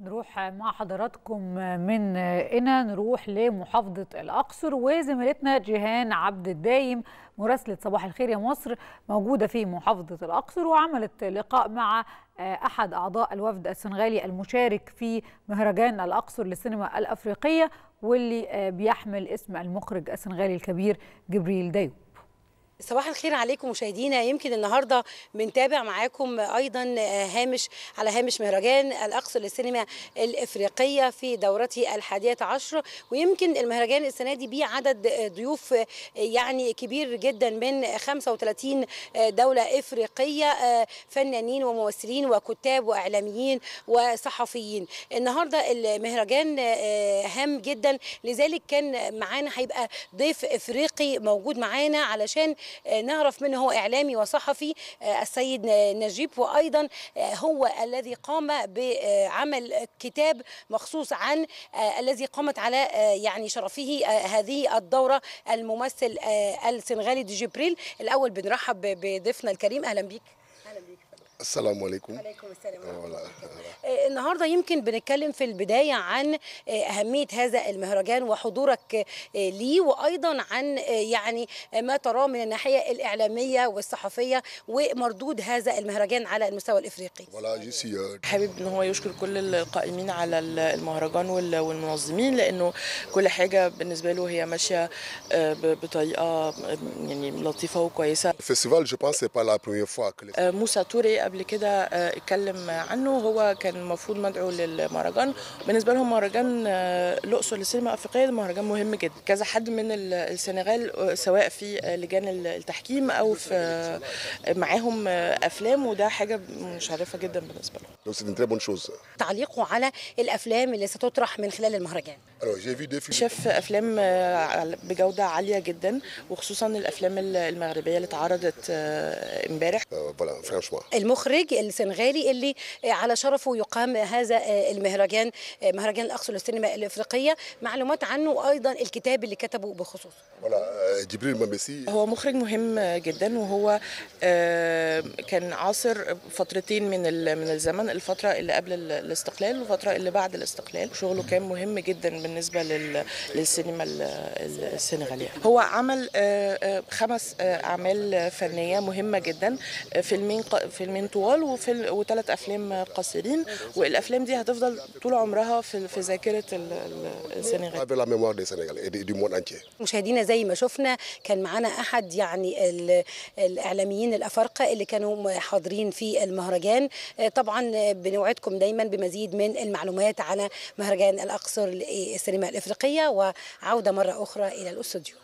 نروح مع حضراتكم من هنا نروح لمحافظة الأقصر وزميلتنا جيهان عبد الدايم مراسلة صباح الخير يا مصر موجودة في محافظة الأقصر وعملت لقاء مع أحد أعضاء الوفد السنغالي المشارك في مهرجان الأقصر للسينما الأفريقية واللي بيحمل اسم المخرج السنغالي الكبير جبريل دايو صباح الخير عليكم مشاهدينا يمكن النهارده بنتابع معاكم ايضا آه، هامش على هامش مهرجان الاقصر للسينما الافريقيه في دورته الحادية عشر ويمكن المهرجان السنه دي بيه عدد ضيوف آه، يعني كبير جدا من 35 آه، دوله افريقيه فنانين وممثلين وكتاب واعلاميين وصحفيين النهارده المهرجان هام جدا لذلك كان معانا هيبقى ضيف افريقي موجود معانا علشان آه، نعرف منه هو إعلامي وصحفي آه، السيد نجيب وأيضا آه، هو الذي قام بعمل كتاب مخصوص عن الذي قامت على يعني شرفه هذه الدورة الممثل السنغالي دي جبريل الأول بنرحب بضيفنا الكريم أهلا بيك السلام عليكم وعليكم السلام ورحمه الله إيه، النهارده يمكن بنتكلم في البدايه عن إيه، اهميه هذا المهرجان وحضورك إيه، ليه وايضا عن يعني ما تراه من الناحيه الاعلاميه والصحفيه ومردود هذا المهرجان على المستوى الافريقي حابب ان هو يشكر كل القائمين على المهرجان والمنظمين لانه كل حاجه بالنسبه له هي ماشيه آه، بطريقه آه، يعني لطيفه وكويسه الفيستيفال جو با لا بروميير فوا موسى توري قبل قبل كده آه، اتكلم عنه هو كان المفروض مدعو للمهرجان بالنسبه لهم مهرجان آه، الاقصر للسينما الافريقيه مهرجان مهم جدا كذا حد من السنغال آه، سواء في لجان التحكيم او في معاهم افلام وده حاجه مشرفه جدا بالنسبه لهم لو شوز تعليقه على الافلام اللي ستطرح من خلال المهرجان شاف افلام بجوده عاليه جدا وخصوصا الافلام المغربيه اللي اتعرضت امبارح euh, المخرج المخرج السنغالي اللي على شرفه يقام هذا المهرجان مهرجان الاقصر للسينما الافريقيه معلومات عنه ايضا الكتاب اللي كتبه بخصوصه جبريل ماميسي euh, هو مخرج مهم جدا وهو آه، كان عاصر فترتين من من الزمن الفتره اللي قبل الاستقلال والفتره اللي بعد الاستقلال شغله كان مهم جدا بالنسبه للسينما السنغاليه هو عمل آه، آه، خمس اعمال فنيه مهمه جدا فيلمين فيلمين افلام طوال وفيلم وثلاث افلام قصيرين والافلام دي هتفضل طول عمرها في في ذاكره السنغال مشاهدينا زي ما شفنا كان معانا احد يعني الاعلاميين الافارقه اللي كانوا حاضرين في المهرجان طبعا بنوعدكم دايما بمزيد من المعلومات على مهرجان الاقصر للسينما الافريقيه وعوده مره اخرى الى الاستوديو